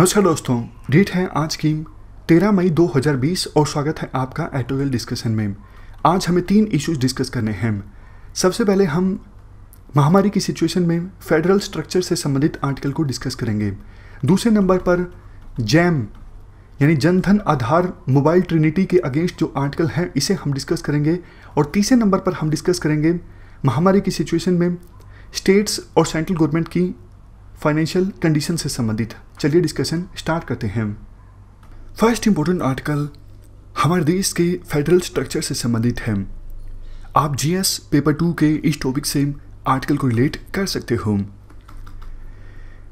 नमस्कार दोस्तों डेट है आज की 13 मई 2020 और स्वागत है आपका एटोवेल डिस्कशन में आज हमें तीन इश्यूज डिस्कस करने हैं सबसे पहले हम महामारी की सिचुएशन में फेडरल स्ट्रक्चर से संबंधित आर्टिकल को डिस्कस करेंगे दूसरे नंबर पर जैम यानी जनधन आधार मोबाइल ट्रिनिटी के अगेंस्ट जो आर्टिकल है इसे हम डिस्कस करेंगे और तीसरे नंबर पर हम डिस्कस करेंगे महामारी की सिचुएशन में स्टेट्स और सेंट्रल गवर्नमेंट की फाइनेंशियल कंडीशन से संबंधित चलिए डिस्कशन स्टार्ट करते हैं फर्स्ट इम्पोर्टेंट आर्टिकल हमारे देश के फेडरल स्ट्रक्चर से संबंधित है आप जीएस पेपर टू के इस टॉपिक से आर्टिकल को रिलेट कर सकते हो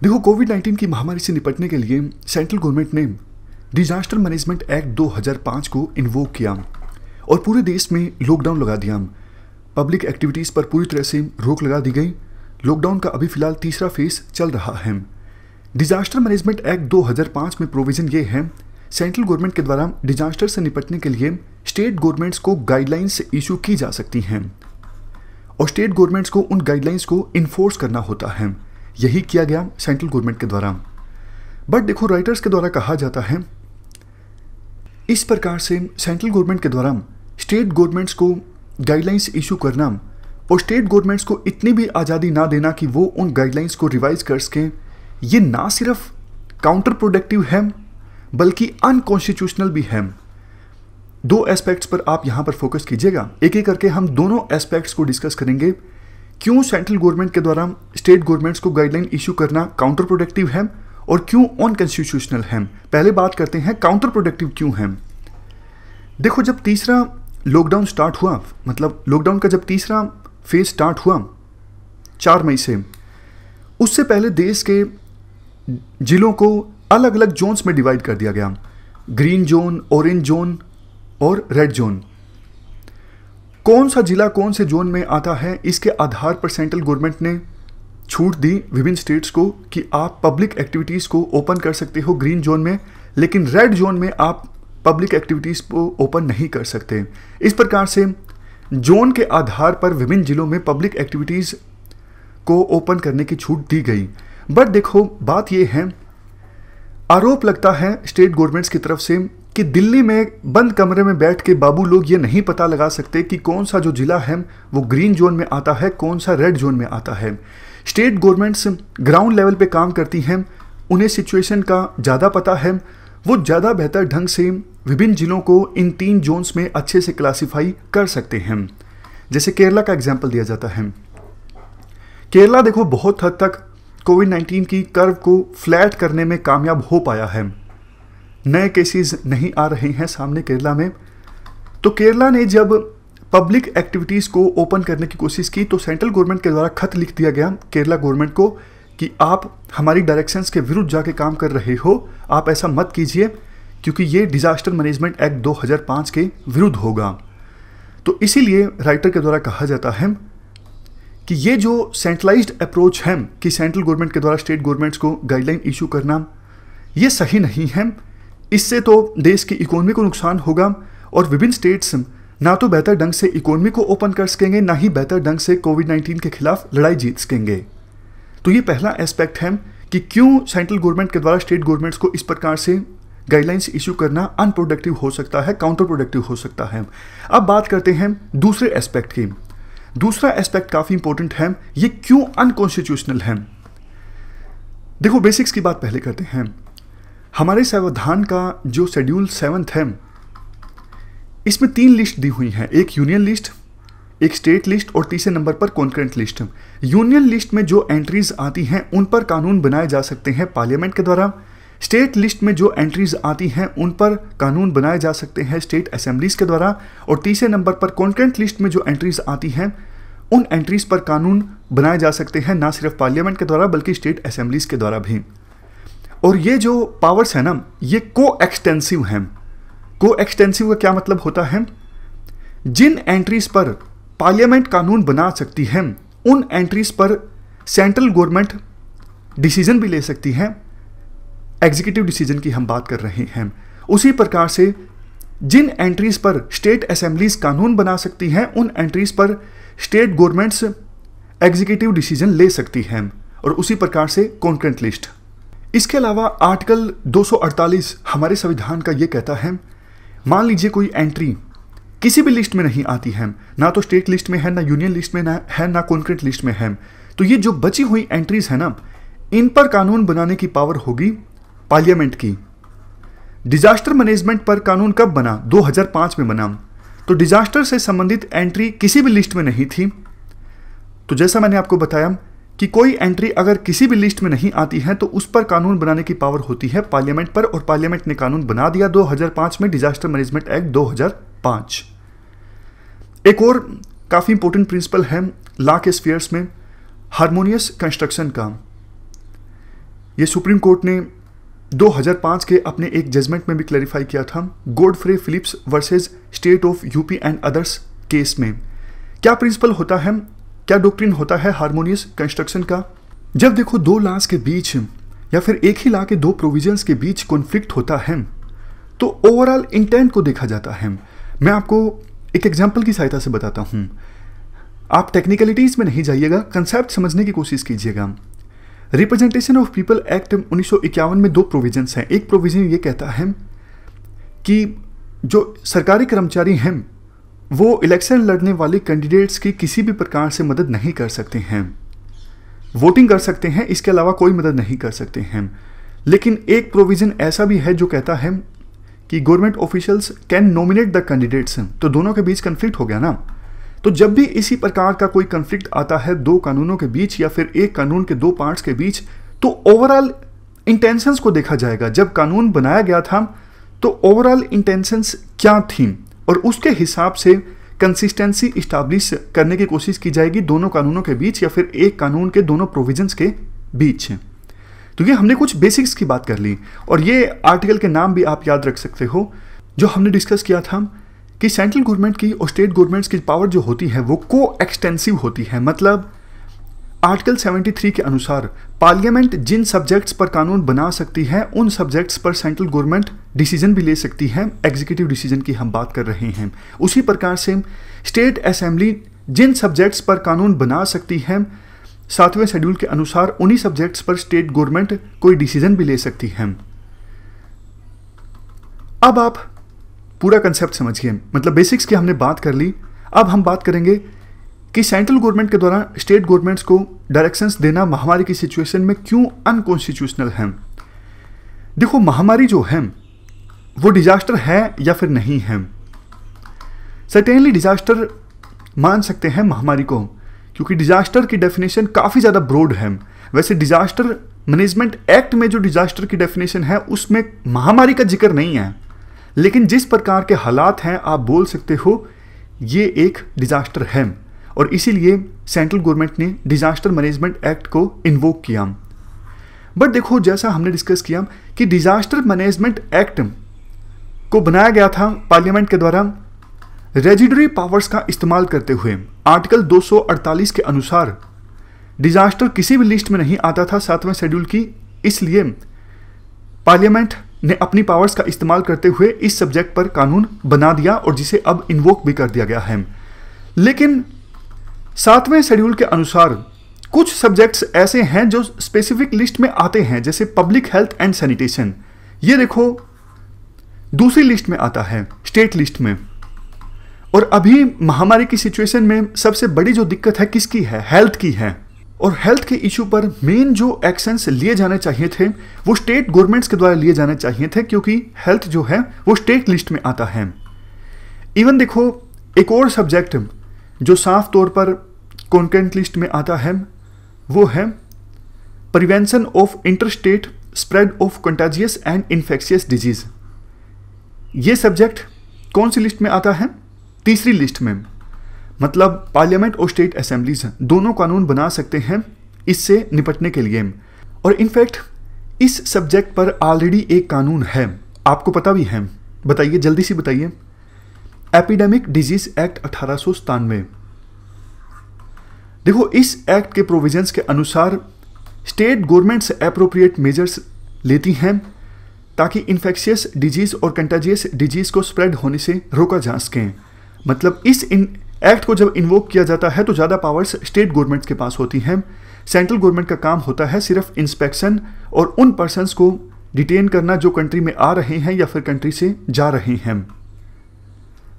देखो कोविड 19 की महामारी से निपटने के लिए सेंट्रल गवर्नमेंट ने डिजास्टर मैनेजमेंट एक्ट 2005 को इन्वोक किया और पूरे देश में लॉकडाउन लगा दिया पब्लिक एक्टिविटीज़ पर पूरी तरह से रोक लगा दी गई लॉकडाउन का अभी फिलहाल तीसरा फेज चल रहा है डिजास्टर मैनेजमेंट एक्ट 2005 में प्रोविज़न ये है सेंट्रल गवर्नमेंट के द्वारा डिजास्टर से निपटने के लिए स्टेट गवर्नमेंट्स को गाइडलाइंस इशू की जा सकती हैं और स्टेट गवर्नमेंट्स को उन गाइडलाइंस को इन्फोर्स करना होता है यही किया गया सेंट्रल गवर्नमेंट के द्वारा बट देखो राइटर्स के द्वारा कहा जाता है इस प्रकार से सेंट्रल गवर्नमेंट के द्वारा स्टेट गवर्नमेंट्स को गाइडलाइंस इशू करना और स्टेट गवर्नमेंट्स को इतनी भी आज़ादी ना देना कि वो उन गाइडलाइंस को रिवाइज कर सकें ये ना सिर्फ काउंटर प्रोडक्टिव है बल्कि अनकॉन्स्टिट्यूशनल भी है दो एस्पेक्ट्स पर आप यहाँ पर फोकस कीजिएगा एक एक करके हम दोनों एस्पेक्ट्स को डिस्कस करेंगे क्यों सेंट्रल गवर्नमेंट के द्वारा स्टेट गवर्नमेंट्स को गाइडलाइन इशू करना काउंटर प्रोडक्टिव है और क्यों अनकॉन्स्टिट्यूशनल है पहले बात करते हैं काउंटर प्रोडक्टिव क्यों है देखो जब तीसरा लॉकडाउन स्टार्ट हुआ मतलब लॉकडाउन का जब तीसरा फेज स्टार्ट हुआ चार मई से उससे पहले देश के जिलों को अलग अलग जोन्स में डिवाइड कर दिया गया ग्रीन जोन ऑरेंज जोन और रेड जोन कौन सा जिला कौन से जोन में आता है इसके आधार पर सेंट्रल गवर्नमेंट ने छूट दी विभिन्न स्टेट्स को कि आप पब्लिक एक्टिविटीज़ को ओपन कर सकते हो ग्रीन जोन में लेकिन रेड जोन में आप पब्लिक एक्टिविटीज़ को ओपन नहीं कर सकते इस प्रकार से जोन के आधार पर विभिन्न जिलों में पब्लिक एक्टिविटीज़ को ओपन करने की छूट दी गई बट देखो बात यह है आरोप लगता है स्टेट गवर्नमेंट्स की तरफ से कि दिल्ली में बंद कमरे में बैठ के बाबू लोग ये नहीं पता लगा सकते कि कौन सा जो ज़िला है वो ग्रीन जोन में आता है कौन सा रेड जोन में आता है स्टेट गवर्नमेंट्स ग्राउंड लेवल पे काम करती हैं उन्हें सिचुएशन का ज़्यादा पता है वो ज़्यादा बेहतर ढंग से विभिन्न जिलों को इन तीन जोन्स में अच्छे से क्लासीफाई कर सकते हैं जैसे केरला का एग्जाम्पल दिया जाता है केरला देखो बहुत हद तक कोविड 19 की कर्व को फ्लैट करने में कामयाब हो पाया है नए केसेस नहीं आ रहे हैं सामने केरला में तो केरला ने जब पब्लिक एक्टिविटीज़ को ओपन करने की कोशिश की तो सेंट्रल गवर्नमेंट के द्वारा खत लिख दिया गया केरला गवर्नमेंट को कि आप हमारी डायरेक्शंस के विरुद्ध जाके काम कर रहे हो आप ऐसा मत कीजिए क्योंकि ये डिजास्टर मैनेजमेंट एक्ट 2005 के विरुद्ध होगा तो इसीलिए राइटर के द्वारा कहा जाता है कि ये जो सेंट्रलाइज्ड अप्रोच है कि सेंट्रल गवर्नमेंट के द्वारा स्टेट गवर्नमेंट्स को गाइडलाइन इशू करना ये सही नहीं है इससे तो देश की इकोनॉमी को नुकसान होगा और विभिन्न स्टेट्स ना तो बेहतर ढंग से इकोनॉमी को ओपन कर सकेंगे ना ही बेहतर ढंग से कोविड नाइन्टीन के खिलाफ लड़ाई जीत सकेंगे तो ये पहला एस्पेक्ट है कि क्यों सेंट्रल गवर्नमेंट के द्वारा स्टेट गवर्नमेंट्स को इस प्रकार से गाइडलाइंस इश्यू करना अनप्रोडक्टिव हो सकता है काउंटर प्रोडक्टिव हो सकता है अब बात करते हैं दूसरे एस्पेक्ट की दूसरा एस्पेक्ट काफ़ी इंपॉर्टेंट है ये क्यों अनकॉन्स्टिट्यूशनल है देखो बेसिक्स की बात पहले करते हैं हमारे संविधान का जो शेड्यूल सेवंथ है इसमें तीन लिस्ट दी हुई हैं एक यूनियन लिस्ट एक स्टेट लिस्ट और तीसरे नंबर पर कॉन्करेंट लिस्ट यूनियन लिस्ट में जो एंट्रीज आती हैं उन पर कानून बनाए जा सकते हैं पार्लियामेंट के द्वारा स्टेट लिस्ट में जो एंट्रीज आती हैं उन पर कानून बनाए जा सकते हैं स्टेट असेंबलीज के द्वारा और तीसरे नंबर पर कॉन्करेंट लिस्ट में जो एंट्रीज आती हैं उन एंट्रीज पर कानून बनाए जा सकते हैं ना सिर्फ पार्लियामेंट के द्वारा बल्कि स्टेट असेंबलीज के द्वारा भी और ये जो पावर्स हैं ना ये को एक्सटेंसिव हैं को एक्सटेंसिव का क्या मतलब होता है जिन एंट्रीज पर पार्लियामेंट कानून बना सकती है उन एंट्रीज पर सेंट्रल गवर्नमेंट डिसीजन भी ले सकती है एग्जीक्यूटिव डिसीजन की हम बात कर रहे हैं उसी प्रकार से जिन एंट्रीज पर स्टेट असेंबलीज कानून बना सकती हैं उन एंट्रीज पर स्टेट गवर्नमेंट्स एग्जीक्यूटिव डिसीजन ले सकती हैं और उसी प्रकार से कॉन्क्रेंट लिस्ट इसके अलावा आर्टिकल 248 हमारे संविधान का ये कहता है मान लीजिए कोई एंट्री किसी भी लिस्ट में नहीं आती है ना तो स्टेट लिस्ट में है ना यूनियन लिस्ट में ना है ना कॉन्क्रेंट लिस्ट में है तो ये जो बची हुई एंट्रीज है ना इन पर कानून बनाने की पावर होगी पार्लियामेंट की डिजास्टर मैनेजमेंट पर कानून कब बना 2005 में बना तो डिजास्टर से संबंधित एंट्री किसी भी लिस्ट में नहीं थी तो जैसा मैंने आपको बताया कि कोई एंट्री अगर किसी भी लिस्ट में नहीं आती है तो उस पर कानून बनाने की पावर होती है पार्लियामेंट पर और पार्लियामेंट ने कानून बना दिया 2005 में डिजास्टर मैनेजमेंट एक्ट 2005 एक और काफ़ी इंपोर्टेंट प्रिंसिपल है लॉ के में हारमोनियस कंस्ट्रक्शन का यह सुप्रीम कोर्ट ने 2005 के अपने एक जजमेंट में भी क्लैरिफाई किया था Godfrey Phillips versus state of UP and others case में क्या प्रिंसिपल होता है क्या डॉक्ट्रिन होता है हारमोनियस कंस्ट्रक्शन का जब देखो दो लाज के बीच या फिर एक ही ला के दो प्रोविजंस के बीच कॉन्फ्लिक्ट होता है तो ओवरऑल इंटेंट को देखा जाता है मैं आपको एक एग्जाम्पल की सहायता से बताता हूँ आप टेक्निकलिटीज़ में नहीं जाइएगा कंसेप्ट समझने की कोशिश कीजिएगा रिप्रेजेंटेशन ऑफ पीपल एक्ट उन्नीस में दो प्रोविजंस हैं एक प्रोविजन ये कहता है कि जो सरकारी कर्मचारी हैं वो इलेक्शन लड़ने वाले कैंडिडेट्स की किसी भी प्रकार से मदद नहीं कर सकते हैं वोटिंग कर सकते हैं इसके अलावा कोई मदद नहीं कर सकते हैं लेकिन एक प्रोविज़न ऐसा भी है जो कहता है कि government officials can nominate the candidates तो दोनों के बीच कन्फ्लिक्ट हो गया ना तो जब भी इसी प्रकार का कोई कंफ्लिक्ट आता है दो कानूनों के बीच या फिर एक कानून के दो पार्ट्स के बीच तो ओवरऑल इंटेंशंस को देखा जाएगा जब कानून बनाया गया था तो ओवरऑल इंटेंशंस क्या थी और उसके हिसाब से कंसिस्टेंसी इस्टाब्लिश करने की कोशिश की जाएगी दोनों कानूनों के बीच या फिर एक कानून के दोनों प्रोविजन के बीच तो ये हमने कुछ बेसिक्स की बात कर ली और ये आर्टिकल के नाम भी आप याद रख सकते हो जो हमने डिस्कस किया था कि सेंट्रल गवर्नमेंट की और स्टेट गवर्नमेंट्स की पावर जो होती है वो को एक्सटेंसिव होती है मतलब आर्टिकल 73 के अनुसार पार्लियामेंट जिन सब्जेक्ट्स पर कानून बना सकती है उन सब्जेक्ट्स पर सेंट्रल गवर्नमेंट डिसीजन भी ले सकती है एग्जीक्यूटिव डिसीजन की हम बात कर रहे हैं उसी प्रकार से स्टेट असेंबली जिन सब्जेक्ट्स पर कानून बना सकती है सातवें शेड्यूल के अनुसार उन्हीं सब्जेक्ट्स पर स्टेट गवर्नमेंट कोई डिसीजन भी ले सकती है अब आप पूरा कंसेप्ट समझिए मतलब बेसिक्स की हमने बात कर ली अब हम बात करेंगे कि सेंट्रल गवर्नमेंट के द्वारा स्टेट गवर्नमेंट्स को डायरेक्शंस देना महामारी की सिचुएशन में क्यों अनकॉन्स्टिट्यूशनल है देखो महामारी जो है वो डिजास्टर है या फिर नहीं है सर्टेनली डिजास्टर मान सकते हैं महामारी को क्योंकि डिजास्टर की डेफिनेशन काफ़ी ज़्यादा ब्रॉड है वैसे डिजास्टर मैनेजमेंट एक्ट में जो डिजास्टर की डेफिनेशन है उसमें महामारी का जिक्र नहीं है लेकिन जिस प्रकार के हालात हैं आप बोल सकते हो ये एक डिज़ास्टर है और इसीलिए सेंट्रल गवर्नमेंट ने डिज़ास्टर मैनेजमेंट एक्ट को इन्वोक किया बट देखो जैसा हमने डिस्कस किया कि डिज़ास्टर मैनेजमेंट एक्ट को बनाया गया था पार्लियामेंट के द्वारा रेजिडरी पावर्स का इस्तेमाल करते हुए आर्टिकल 248 के अनुसार डिज़ास्टर किसी भी लिस्ट में नहीं आता था सातवें शेड्यूल की इसलिए पार्लियामेंट ने अपनी पावर्स का इस्तेमाल करते हुए इस सब्जेक्ट पर कानून बना दिया और जिसे अब इन्वोक भी कर दिया गया है लेकिन सातवें शेड्यूल के अनुसार कुछ सब्जेक्ट्स ऐसे हैं जो स्पेसिफिक लिस्ट में आते हैं जैसे पब्लिक हेल्थ एंड सैनिटेशन ये देखो दूसरी लिस्ट में आता है स्टेट लिस्ट में और अभी महामारी की सिचुएशन में सबसे बड़ी जो दिक्कत है किसकी है हेल्थ की है और हेल्थ के इशू पर मेन जो एक्शंस लिए जाने चाहिए थे वो स्टेट गवर्नमेंट्स के द्वारा लिए जाने चाहिए थे क्योंकि हेल्थ जो है वो स्टेट लिस्ट में आता है इवन देखो एक और सब्जेक्ट जो साफ तौर पर कॉन्टेंट लिस्ट में आता है वो है prevention of interstate spread of contagious and infectious disease ये सब्जेक्ट कौन सी लिस्ट में आता है तीसरी लिस्ट में मतलब पार्लियामेंट और स्टेट असेंबलीज दोनों कानून बना सकते हैं इससे निपटने के लिए और इनफैक्ट इस सब्जेक्ट पर ऑलरेडी एक कानून है आपको पता भी है बताइए जल्दी से बताइए एपिडेमिक डिजीज एक्ट अठारह देखो इस एक्ट के प्रोविजंस के अनुसार स्टेट गवर्नमेंट्स अप्रोप्रिएट मेजर्स लेती हैं ताकि इन्फेक्शियस डिजीज और कंटाजियस डिजीज को स्प्रेड होने से रोका जा सके मतलब इस एक्ट को जब इन्वोक किया जाता है तो ज़्यादा पावर्स स्टेट गवर्नमेंट के पास होती हैं सेंट्रल गवर्नमेंट का काम होता है सिर्फ इंस्पेक्शन और उन पर्सन को डिटेन करना जो कंट्री में आ रहे हैं या फिर कंट्री से जा रहे हैं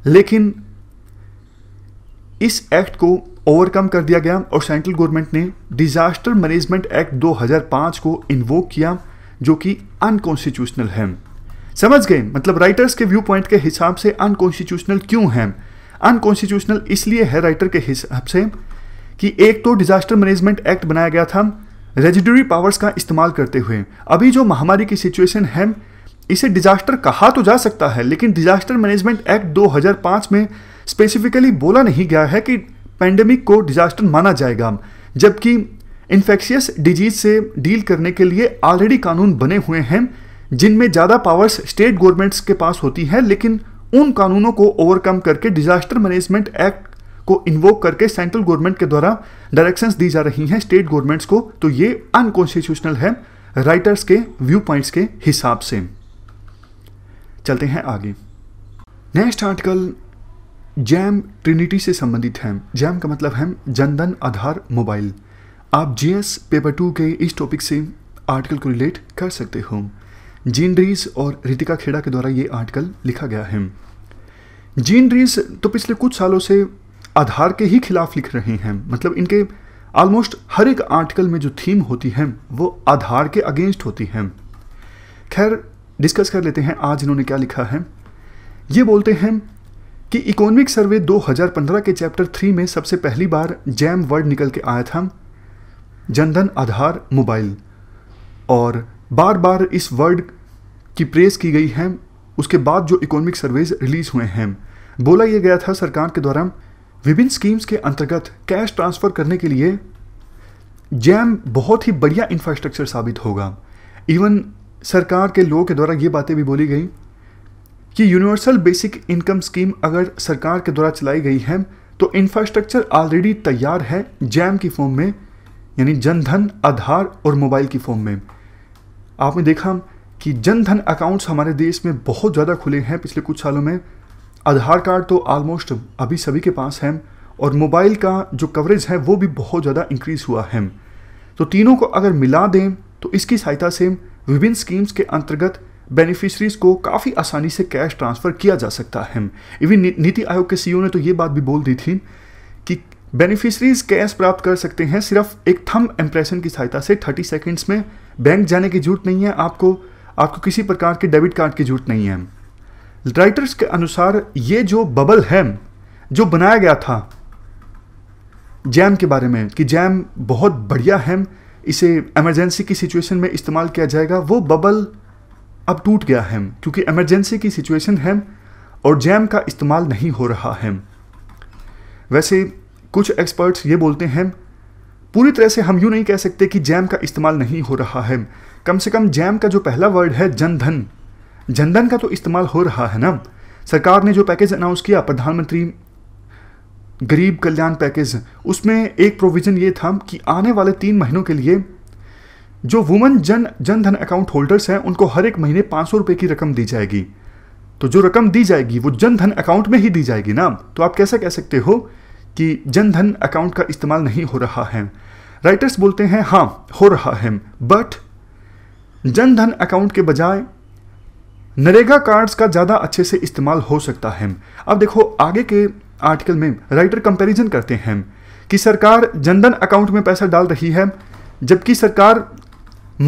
लेकिन इस एक्ट को ओवरकम कर दिया गया और सेंट्रल गवर्नमेंट ने डिजास्टर मैनेजमेंट एक्ट 2005 को इन्वोक किया जो कि अनकॉन्स्टिट्यूशनल है समझ गए मतलब राइटर्स के व्यू पॉइंट के हिसाब से अनकॉन्स्टिट्यूशनल क्यों है अनकॉन्स्टिट्यूशनल इसलिए है राइटर के हिसाब से कि एक तो डिजास्टर मैनेजमेंट एक्ट बनाया गया था रेजिडरी पावर्स का इस्तेमाल करते हुए अभी जो महामारी की सिचुएशन है इसे डिजास्टर कहा तो जा सकता है लेकिन डिजास्टर मैनेजमेंट एक्ट 2005 में स्पेसिफिकली बोला नहीं गया है कि पैंडेमिक को डिजास्टर माना जाएगा जबकि इन्फेक्शियस डिजीज से डील करने के लिए ऑलरेडी कानून बने हुए हैं जिनमें ज़्यादा पावर्स स्टेट गवर्नमेंट्स के पास होती हैं लेकिन उन कानूनों को ओवरकम करके डिजास्टर मैनेजमेंट एक्ट को इन्वोक करके सेंट्रल गवर्नमेंट के द्वारा डायरेक्शंस दी जा रही हैं स्टेट गवर्नमेंट्स को तो ये अनकॉन्स्टिट्यूशनल है राइटर्स के व्यू पॉइंट्स के हिसाब से चलते हैं आगे नेक्स्ट आर्टिकल जैम ट्रिनिटी से संबंधित है जैम का मतलब है जनधन आधार मोबाइल आप जीएस पेपर टू के इस टॉपिक से आर्टिकल को रिलेट कर सकते हो जीन रीस और रितिका खेड़ा के द्वारा ये आर्टिकल लिखा गया है जीन रीस तो पिछले कुछ सालों से आधार के ही खिलाफ लिख रहे हैं मतलब इनके ऑलमोस्ट हर एक आर्टिकल में जो थीम होती है वो आधार के अगेंस्ट होती है खैर डिस्कस कर लेते हैं आज इन्होंने क्या लिखा है ये बोलते हैं कि इकोनॉमिक सर्वे 2015 के चैप्टर थ्री में सबसे पहली बार जैम वर्ड निकल के आया था जनधन आधार मोबाइल और बार बार इस वर्ड की प्रेस की गई है उसके बाद जो इकोनॉमिक सर्वेज रिलीज हुए हैं बोला यह गया था सरकार के द्वारा विभिन्न स्कीम्स के अंतर्गत कैश ट्रांसफ़र करने के लिए जैम बहुत ही बढ़िया इंफ्रास्ट्रक्चर साबित होगा इवन सरकार के लोगों के द्वारा ये बातें भी बोली गई कि यूनिवर्सल बेसिक इनकम स्कीम अगर सरकार के द्वारा चलाई गई है तो इंफ्रास्ट्रक्चर ऑलरेडी तैयार है जैम की फॉर्म में यानी जनधन आधार और मोबाइल की फॉर्म में आपने देखा कि जनधन अकाउंट्स हमारे देश में बहुत ज़्यादा खुले हैं पिछले कुछ सालों में आधार कार्ड तो ऑलमोस्ट अभी सभी के पास है और मोबाइल का जो कवरेज है वो भी बहुत ज़्यादा इंक्रीज़ हुआ है तो तीनों को अगर मिला दें तो इसकी सहायता से विभिन्न स्कीम्स के अंतर्गत बेनिफिशरीज को काफ़ी आसानी से कैश ट्रांसफ़र किया जा सकता है इवन नीति आयोग के सीईओ e ने तो ये बात भी बोल दी थी कि बेनिफिशरीज कैश प्राप्त कर सकते हैं सिर्फ एक थम इम्प्रेशन की सहायता से 30 सेकंड्स में बैंक जाने की जरूरत नहीं है आपको आपको किसी प्रकार के डेबिट कार्ड की जरूरत नहीं है राइटर्स के अनुसार ये जो बबल है जो बनाया गया था जैम के बारे में कि जैम बहुत बढ़िया है इसे एमरजेंसी की सिचुएशन में इस्तेमाल किया जाएगा वो बबल अब टूट गया है क्योंकि एमरजेंसी की सिचुएशन है और जैम का इस्तेमाल नहीं हो रहा है वैसे कुछ एक्सपर्ट्स ये बोलते हैं पूरी तरह से हम यूँ नहीं कह सकते कि जैम का इस्तेमाल नहीं हो रहा है कम से कम जैम का जो पहला वर्ड है जनधन जनधन का तो इस्तेमाल हो रहा है ना सरकार ने जो पैकेज अनाउंस किया प्रधानमंत्री गरीब कल्याण पैकेज उसमें एक प्रोविज़न ये था कि आने वाले तीन महीनों के लिए जो वुमेन जन जनधन अकाउंट होल्डर्स हैं उनको हर एक महीने पाँच सौ की रकम दी जाएगी तो जो रकम दी जाएगी वो जनधन अकाउंट में ही दी जाएगी ना तो आप कैसे कह सकते हो कि जनधन अकाउंट का इस्तेमाल नहीं हो रहा है राइटर्स बोलते हैं हाँ हो रहा है बट जनधन अकाउंट के बजाय नरेगा कार्ड्स का ज़्यादा अच्छे से इस्तेमाल हो सकता है अब देखो आगे के आर्टिकल में राइटर कंपैरिजन करते हैं कि सरकार जनधन अकाउंट में पैसा डाल रही है जबकि सरकार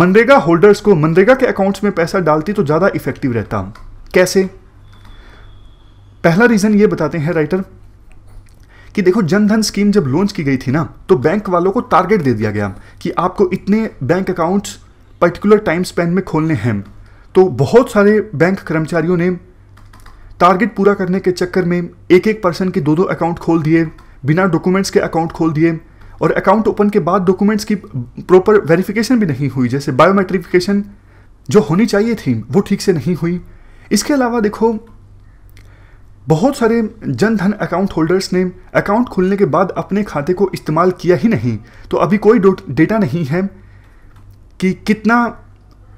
मनरेगा होल्डर्स को मनरेगा के अकाउंट्स में पैसा डालती तो ज़्यादा इफेक्टिव रहता कैसे पहला रीज़न ये बताते हैं राइटर कि देखो जनधन स्कीम जब लॉन्च की गई थी ना तो बैंक वालों को टारगेट दे दिया गया कि आपको इतने bank accounts particular time span में खोलने हैं तो बहुत सारे बैंक कर्मचारियों ने टारगेट पूरा करने के चक्कर में एक एक पर्सन के दो दो अकाउंट खोल दिए बिना डॉक्यूमेंट्स के अकाउंट खोल दिए और अकाउंट ओपन के बाद डॉक्यूमेंट्स की प्रॉपर वेरिफिकेशन भी नहीं हुई जैसे बायोमेट्रिफिकेशन जो होनी चाहिए थी वो ठीक से नहीं हुई इसके अलावा देखो बहुत सारे जनधन अकाउंट होल्डर्स ने अकाउंट खुलने के बाद अपने खाते को इस्तेमाल किया ही नहीं तो अभी कोई डेटा नहीं है कि कितना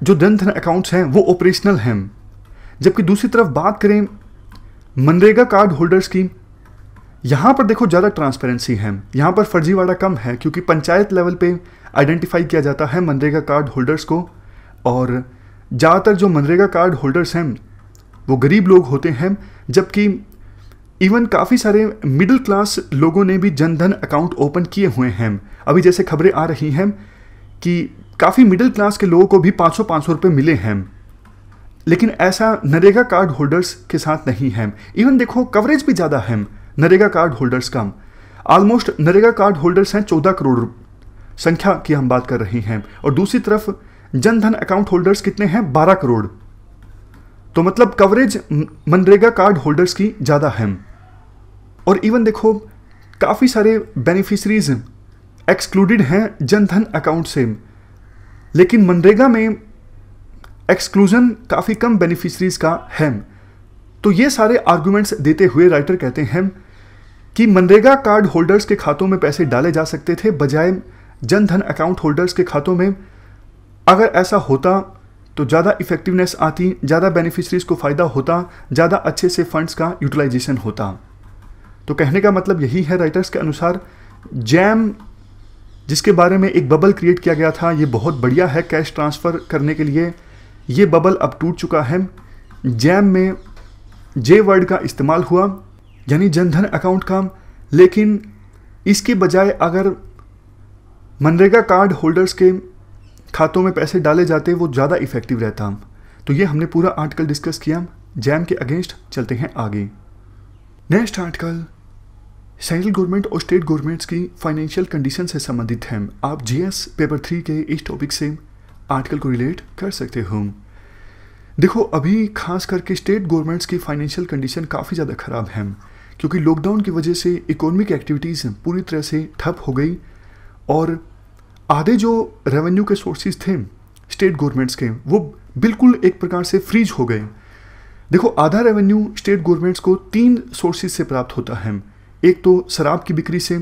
जो जनधन अकाउंट्स हैं वो ऑपरेशनल हैं जबकि दूसरी तरफ बात करें मनरेगा कार्ड होल्डर्स की यहाँ पर देखो ज़्यादा ट्रांसपेरेंसी है यहाँ पर फर्जीवाड़ा कम है क्योंकि पंचायत लेवल पे आइडेंटिफाई किया जाता है मनरेगा कार्ड होल्डर्स को और ज़्यादातर जो मनरेगा कार्ड होल्डर्स हैं वो गरीब लोग होते हैं जबकि इवन काफ़ी सारे मिडिल क्लास लोगों ने भी जनधन अकाउंट ओपन किए हुए हैं अभी जैसे खबरें आ रही हैं कि काफ़ी मिडिल क्लास के लोगों को भी पांच सौ रुपए मिले हैं लेकिन ऐसा नरेगा कार्ड होल्डर्स के साथ नहीं है इवन देखो कवरेज भी ज़्यादा है नरेगा कार्ड होल्डर्स का ऑलमोस्ट नरेगा कार्ड होल्डर्स हैं चौदह करोड़ संख्या की हम बात कर रहे हैं और दूसरी तरफ जनधन अकाउंट होल्डर्स कितने हैं बारह करोड़ तो मतलब कवरेज मनरेगा कार्ड होल्डर्स की ज़्यादा है और इवन देखो काफ़ी सारे बेनिफिशरीज एक्सक्लूडेड हैं जनधन अकाउंट से लेकिन मनरेगा में एक्सक्लूजन काफ़ी कम बेनिफिशरीज का है तो ये सारे आर्गूमेंट्स देते हुए राइटर कहते हैं कि मनरेगा कार्ड होल्डर्स के खातों में पैसे डाले जा सकते थे बजाय जनधन अकाउंट होल्डर्स के खातों में अगर ऐसा होता तो ज़्यादा इफेक्टिवनेस आती ज़्यादा बेनिफिशरीज को फ़ायदा होता ज़्यादा अच्छे से फंड्स का यूटिलाइजेशन होता तो कहने का मतलब यही है राइटर्स के अनुसार जैम जिसके बारे में एक बबल क्रिएट किया गया था ये बहुत बढ़िया है कैश ट्रांसफ़र करने के लिए ये बबल अब टूट चुका है जैम में जे वर्ड का इस्तेमाल हुआ यानी जनधन अकाउंट का लेकिन इसके बजाय अगर मनरेगा कार्ड होल्डर्स के खातों में पैसे डाले जाते वो ज़्यादा इफ़ेक्टिव रहता तो ये हमने पूरा आर्टिकल डिस्कस किया जैम के अगेंस्ट चलते हैं आगे नेक्स्ट आर्टिकल सेंट्रल गवर्नमेंट और स्टेट गवर्नमेंट्स की फाइनेंशियल कंडीशन से संबंधित हैं आप जीएस पेपर थ्री के इस टॉपिक से आर्टिकल को रिलेट कर सकते हो देखो अभी खास करके स्टेट गवर्नमेंट्स की फाइनेंशियल कंडीशन काफ़ी ज़्यादा ख़राब है क्योंकि लॉकडाउन की वजह से इकोनॉमिक एक्टिविटीज़ पूरी तरह से ठप हो गई और आधे जो रेवेन्यू के सोर्सेज थे स्टेट गवर्नमेंट्स के वो बिल्कुल एक प्रकार से फ्रीज हो गए देखो आधा रेवेन्यू स्टेट गवर्नमेंट्स को तीन सोर्सेज से प्राप्त होता है एक तो शराब की बिक्री से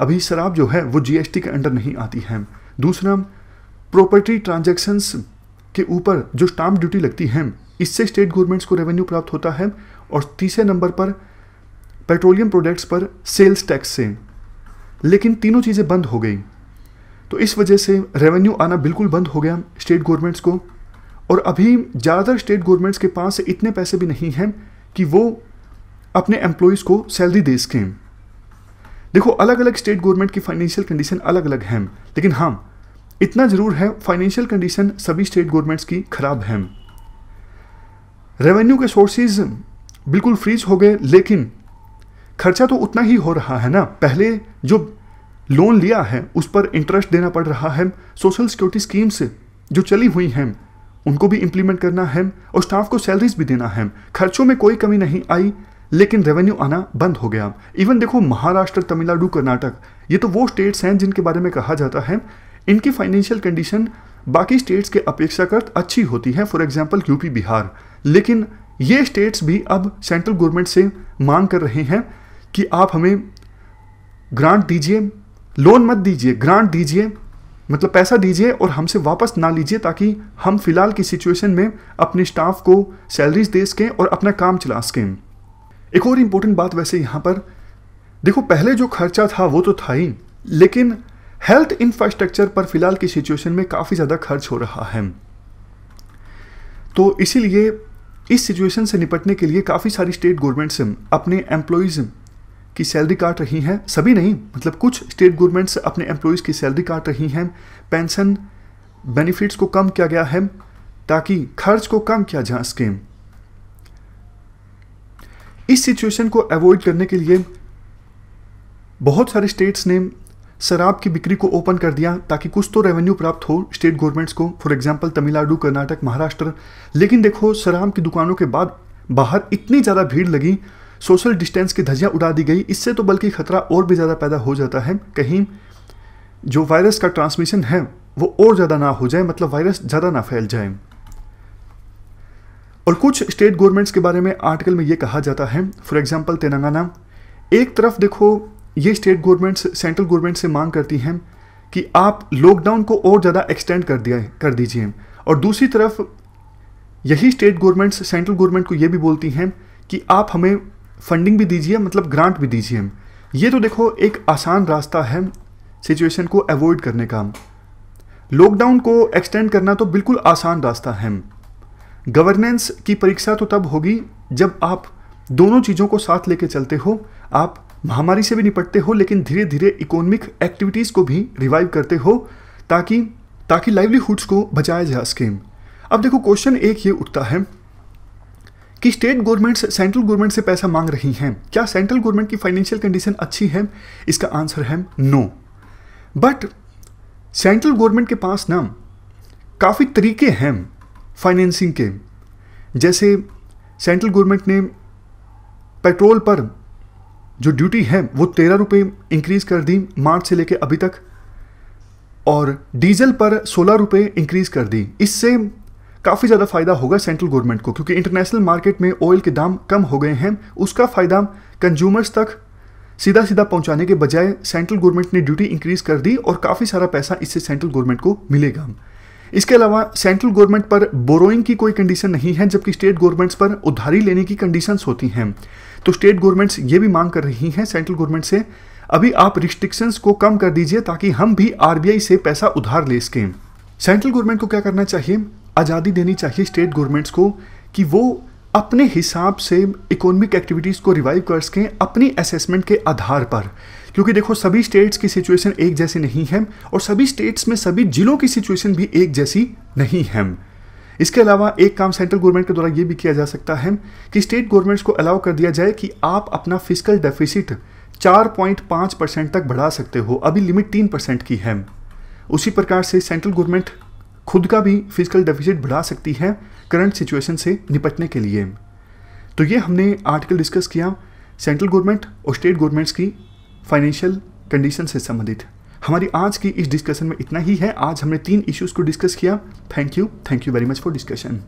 अभी शराब जो है वो जीएसटी के अंडर नहीं आती है दूसरा प्रॉपर्टी ट्रांजैक्शंस के ऊपर जो स्टाम्प ड्यूटी लगती है इससे स्टेट गवर्नमेंट्स को रेवेन्यू प्राप्त होता है और तीसरे नंबर पर पेट्रोलियम प्रोडक्ट्स पर सेल्स टैक्स से लेकिन तीनों चीज़ें बंद हो गई तो इस वजह से रेवेन्यू आना बिल्कुल बंद हो गया स्टेट गवर्नमेंट्स को और अभी ज़्यादातर स्टेट गवर्नमेंट्स के पास इतने पैसे भी नहीं हैं कि वो अपने एम्प्लॉयज़ को सैलरी दे स्कीम देखो अलग अलग स्टेट गवर्नमेंट की फाइनेंशियल कंडीशन अलग अलग है लेकिन हाँ इतना ज़रूर है फाइनेंशियल कंडीशन सभी स्टेट गवर्नमेंट्स की खराब है रेवेन्यू के सोर्सेज बिल्कुल फ्रीज हो गए लेकिन खर्चा तो उतना ही हो रहा है ना पहले जो लोन लिया है उस पर इंटरेस्ट देना पड़ रहा है सोशल सिक्योरिटी स्कीम्स जो चली हुई हैं उनको भी इम्प्लीमेंट करना है और स्टाफ को सैलरीज भी देना है खर्चों में कोई कमी नहीं आई लेकिन रेवेन्यू आना बंद हो गया इवन देखो महाराष्ट्र तमिलनाडु कर्नाटक ये तो वो स्टेट्स हैं जिनके बारे में कहा जाता है इनकी फाइनेंशियल कंडीशन बाकी स्टेट्स के अपेक्षाकृत अच्छी होती है फॉर एग्जाम्पल यूपी बिहार लेकिन ये स्टेट्स भी अब सेंट्रल गवर्नमेंट से मांग कर रहे हैं कि आप हमें ग्रांट दीजिए लोन मत दीजिए ग्रांट दीजिए मतलब पैसा दीजिए और हमसे वापस ना लीजिए ताकि हम फिलहाल की सिचुएशन में अपने स्टाफ को सैलरीज दे सकें और अपना काम चला सकें एक और इम्पोर्टेंट बात वैसे यहाँ पर देखो पहले जो खर्चा था वो तो था ही लेकिन हेल्थ इंफ्रास्ट्रक्चर पर फिलहाल की सिचुएशन में काफ़ी ज़्यादा खर्च हो रहा है तो इसीलिए इस सिचुएशन से निपटने के लिए काफ़ी सारी स्टेट गवर्नमेंट्स अपने एम्प्लॉयज़ की सैलरी काट रही हैं सभी नहीं मतलब कुछ स्टेट गवर्नमेंट्स अपने एम्प्लॉयज़ की सैलरी काट रही हैं पेंशन बेनिफिट्स को कम किया गया है ताकि खर्च को कम किया जा सके इस सिचुएशन को अवॉइड करने के लिए बहुत सारे स्टेट्स ने शराब की बिक्री को ओपन कर दिया ताकि कुछ तो रेवेन्यू प्राप्त हो स्टेट गवर्नमेंट्स को फॉर एग्जांपल तमिलनाडु कर्नाटक महाराष्ट्र लेकिन देखो शराब की दुकानों के बाद बाहर इतनी ज़्यादा भीड़ लगी सोशल डिस्टेंस की धज्जियाँ उड़ा दी गई इससे तो बल्कि खतरा और भी ज़्यादा पैदा हो जाता है कहीं जो वायरस का ट्रांसमिशन है वो और ज़्यादा ना हो जाए मतलब वायरस ज़्यादा ना फैल जाए और कुछ स्टेट गवर्नमेंट्स के बारे में आर्टिकल में ये कहा जाता है फॉर एग्जाम्पल तेलंगाना एक तरफ देखो ये स्टेट गवर्नमेंट्स सेंट्रल गवर्नमेंट से मांग करती हैं कि आप लॉकडाउन को और ज़्यादा एक्सटेंड कर दिया कर दीजिए और दूसरी तरफ यही स्टेट गवर्नमेंट्स सेंट्रल गवर्नमेंट को ये भी बोलती हैं कि आप हमें फंडिंग भी दीजिए मतलब ग्रांट भी दीजिए ये तो देखो एक आसान रास्ता है सिचुएशन को अवॉइड करने का लॉकडाउन को एक्सटेंड करना तो बिल्कुल आसान रास्ता है गवर्नेंस की परीक्षा तो तब होगी जब आप दोनों चीज़ों को साथ लेके चलते हो आप महामारी से भी निपटते हो लेकिन धीरे धीरे इकोनॉमिक एक्टिविटीज़ को भी रिवाइव करते हो ताकि ताकि लाइवलीहुड्स को बचाया जा सके अब देखो क्वेश्चन एक ये उठता है कि स्टेट गवर्नमेंट्स सेंट्रल गवर्नमेंट से पैसा मांग रही हैं क्या सेंट्रल गवर्नमेंट की फाइनेंशियल कंडीशन अच्छी है इसका आंसर है नो बट सेंट्रल गवर्नमेंट के पास ना काफ़ी तरीके हैं फाइनेंसिंग के जैसे सेंट्रल गवर्नमेंट ने पेट्रोल पर जो ड्यूटी है वो तेरह रुपये इंक्रीज़ कर दी मार्च से लेकर अभी तक और डीजल पर सोलह रुपये इंक्रीज़ कर दी इससे काफ़ी ज़्यादा फ़ायदा होगा सेंट्रल गवर्नमेंट को क्योंकि इंटरनेशनल मार्केट में ऑयल के दाम कम हो गए हैं उसका फ़ायदा कंज्यूमर्स तक सीधा सीधा पहुंचाने के बजाय सेंट्रल गवर्नमेंट ने ड्यूटी इंक्रीज़ कर दी और काफ़ी सारा पैसा इससे सेंट्रल गवर्नमेंट को मिलेगा इसके अलावा सेंट्रल गवर्नमेंट पर बोरोइंग की कोई कंडीशन नहीं है जबकि स्टेट गवर्नमेंट्स पर उधारी लेने की कंडीशंस होती हैं तो स्टेट गवर्नमेंट्स ये भी मांग कर रही हैं सेंट्रल गवर्नमेंट से अभी आप रिस्ट्रिक्शंस को कम कर दीजिए ताकि हम भी आरबीआई से पैसा उधार ले सकें सेंट्रल गवर्नमेंट को क्या करना चाहिए आज़ादी देनी चाहिए स्टेट गवर्नमेंट्स को कि वो अपने हिसाब से इकोनॉमिक एक्टिविटीज़ को रिवाइव कर सकें अपनी असेसमेंट के आधार पर क्योंकि देखो सभी स्टेट्स की सिचुएशन एक जैसी नहीं है और सभी स्टेट्स में सभी जिलों की सिचुएशन भी एक जैसी नहीं है इसके अलावा एक काम सेंट्रल गवर्नमेंट के द्वारा ये भी किया जा सकता है कि स्टेट गवर्नमेंट्स को अलाउ कर दिया जाए कि आप अपना फिजिकल डेफिसिट 4.5 परसेंट तक बढ़ा सकते हो अभी लिमिट 3 परसेंट की है उसी प्रकार से सेंट्रल गवर्नमेंट खुद का भी फिजिकल डेफिसिट बढ़ा सकती है करंट सिचुएशन से निपटने के लिए तो ये हमने आर्टिकल डिस्कस किया सेंट्रल गवर्नमेंट और स्टेट गवर्नमेंट्स की फाइनेंशियल कंडीशन से संबंधित हमारी आज की इस डिस्कशन में इतना ही है आज हमने तीन इश्यूज़ को डिस्कस किया thank you thank you very much for discussion